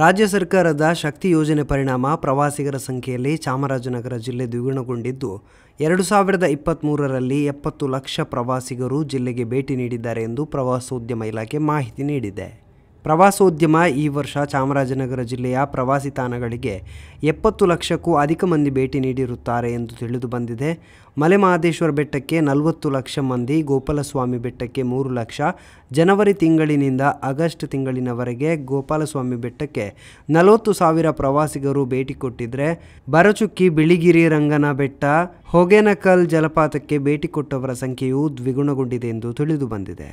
ರಾಜ್ಯ ಸರ್ಕಾರದ ಶಕ್ತಿ ಯೋಜನೆ ಪರಿಣಾಮ ಪ್ರವಾಸಿಗರ ಸಂಖ್ಯೆಯಲ್ಲಿ ಚಾಮರಾಜನಗರ ಜಿಲ್ಲೆ ದ್ವಿಗುಣಗೊಂಡಿದ್ದು ಎರಡು ಸಾವಿರದ ಇಪ್ಪತ್ತ್ಮೂರರಲ್ಲಿ ಎಪ್ಪತ್ತು ಲಕ್ಷ ಪ್ರವಾಸಿಗರು ಜಿಲ್ಲೆಗೆ ಭೇಟಿ ನೀಡಿದ್ದಾರೆ ಎಂದು ಪ್ರವಾಸೋದ್ಯಮ ಇಲಾಖೆ ಮಾಹಿತಿ ನೀಡಿದೆ ಪ್ರವಾಸೋದ್ಯಮ ಈ ವರ್ಷ ಚಾಮರಾಜನಗರ ಜಿಲ್ಲೆಯ ಪ್ರವಾಸಿ ತಾಣಗಳಿಗೆ ಎಪ್ಪತ್ತು ಲಕ್ಷಕ್ಕೂ ಅಧಿಕ ಮಂದಿ ಭೇಟಿ ನೀಡಿರುತ್ತಾರೆ ಎಂದು ತಿಳಿದು ಬಂದಿದೆ ಮಲೆ ಬೆಟ್ಟಕ್ಕೆ ನಲವತ್ತು ಲಕ್ಷ ಮಂದಿ ಗೋಪಾಲಸ್ವಾಮಿ ಬೆಟ್ಟಕ್ಕೆ ಮೂರು ಲಕ್ಷ ಜನವರಿ ತಿಂಗಳಿನಿಂದ ಆಗಸ್ಟ್ ತಿಂಗಳಿನವರೆಗೆ ಗೋಪಾಲಸ್ವಾಮಿ ಬೆಟ್ಟಕ್ಕೆ ನಲವತ್ತು ಸಾವಿರ ಪ್ರವಾಸಿಗರು ಭೇಟಿ ಕೊಟ್ಟಿದ್ರೆ ಬರಚುಕ್ಕಿ ಬಿಳಿಗಿರಿ ರಂಗನ ಬೆಟ್ಟ ಹೊಗೆನಕಲ್ ಜಲಪಾತಕ್ಕೆ ಭೇಟಿ ಕೊಟ್ಟವರ ಸಂಖ್ಯೆಯೂ ದ್ವಿಗುಣಗೊಂಡಿದೆ ಎಂದು ತಿಳಿದು ಬಂದಿದೆ